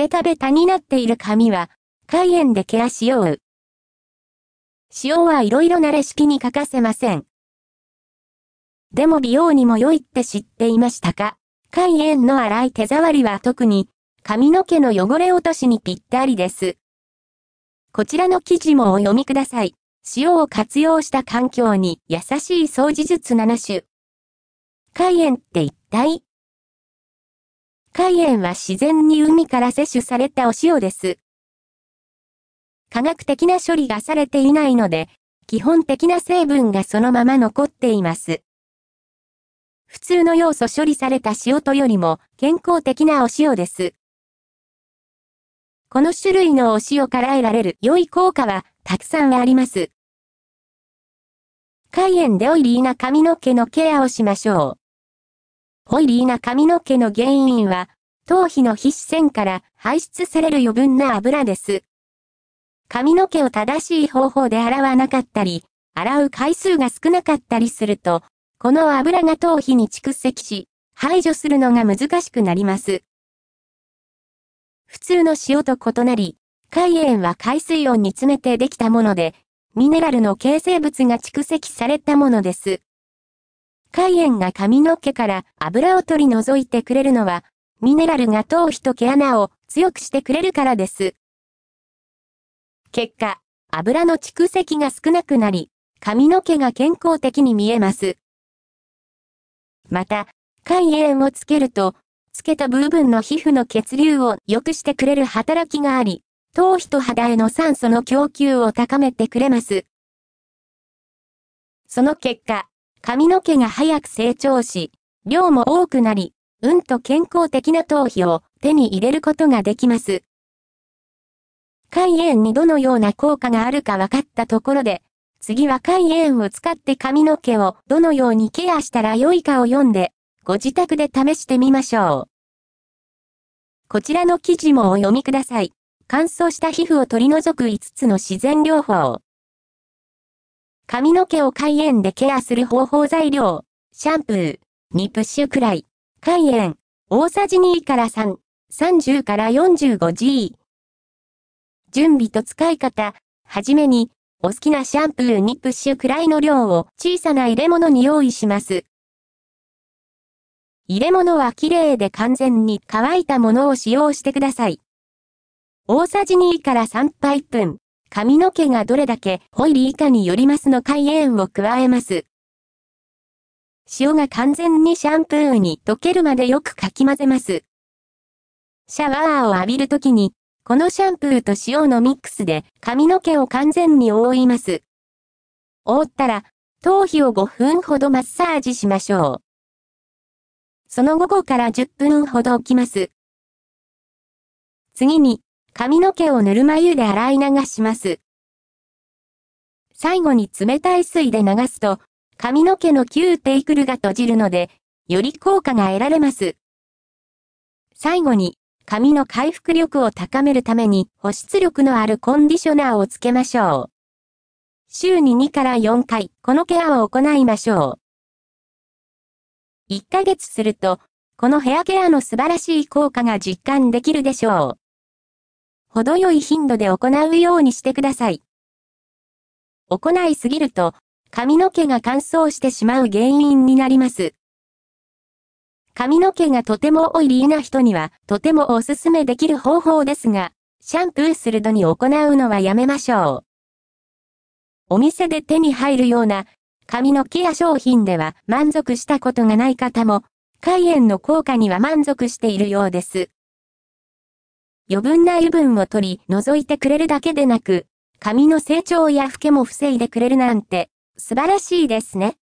ベタベタになっている髪は、海塩でケアしよう。塩はいろいろなレシピに欠かせません。でも美容にも良いって知っていましたか海塩の洗い手触りは特に、髪の毛の汚れ落としにぴったりです。こちらの記事もお読みください。塩を活用した環境に優しい掃除術7種。海塩って一体海塩は自然に海から摂取されたお塩です。科学的な処理がされていないので、基本的な成分がそのまま残っています。普通の要素処理された塩とよりも健康的なお塩です。この種類のお塩から得られる良い効果はたくさんあります。海塩でオイリーな髪の毛のケアをしましょう。ホイリーな髪の毛の原因は、頭皮の皮脂腺から排出される余分な油です。髪の毛を正しい方法で洗わなかったり、洗う回数が少なかったりすると、この油が頭皮に蓄積し、排除するのが難しくなります。普通の塩と異なり、海塩は海水温に詰めてできたもので、ミネラルの形成物が蓄積されたものです。海塩が髪の毛から油を取り除いてくれるのは、ミネラルが頭皮と毛穴を強くしてくれるからです。結果、油の蓄積が少なくなり、髪の毛が健康的に見えます。また、海塩をつけると、つけた部分の皮膚の血流を良くしてくれる働きがあり、頭皮と肌への酸素の供給を高めてくれます。その結果、髪の毛が早く成長し、量も多くなり、うんと健康的な頭皮を手に入れることができます。肝炎にどのような効果があるか分かったところで、次は肝炎を使って髪の毛をどのようにケアしたら良いかを読んで、ご自宅で試してみましょう。こちらの記事もお読みください。乾燥した皮膚を取り除く5つの自然療法。髪の毛を海塩でケアする方法材料、シャンプー、2プッシュくらい、海塩、大さじ2から3、30から 45G。準備と使い方、はじめに、お好きなシャンプー2プッシュくらいの量を小さな入れ物に用意します。入れ物は綺麗で完全に乾いたものを使用してください。大さじ2から3杯分、髪の毛がどれだけホイル以下によりますの海ンを加えます。塩が完全にシャンプーに溶けるまでよくかき混ぜます。シャワーを浴びるときに、このシャンプーと塩のミックスで髪の毛を完全に覆います。覆ったら、頭皮を5分ほどマッサージしましょう。その午後から10分ほど置きます。次に、髪の毛をぬるま湯で洗い流します。最後に冷たい水で流すと、髪の毛の旧テイクルが閉じるので、より効果が得られます。最後に、髪の回復力を高めるために保湿力のあるコンディショナーをつけましょう。週に2から4回、このケアを行いましょう。1ヶ月すると、このヘアケアの素晴らしい効果が実感できるでしょう。程よい頻度で行うようにしてください。行いすぎると、髪の毛が乾燥してしまう原因になります。髪の毛がとても多いリーな人には、とてもおすすめできる方法ですが、シャンプーする度に行うのはやめましょう。お店で手に入るような、髪の毛や商品では満足したことがない方も、海炎の効果には満足しているようです。余分な油分を取り除いてくれるだけでなく、髪の成長や老けも防いでくれるなんて、素晴らしいですね。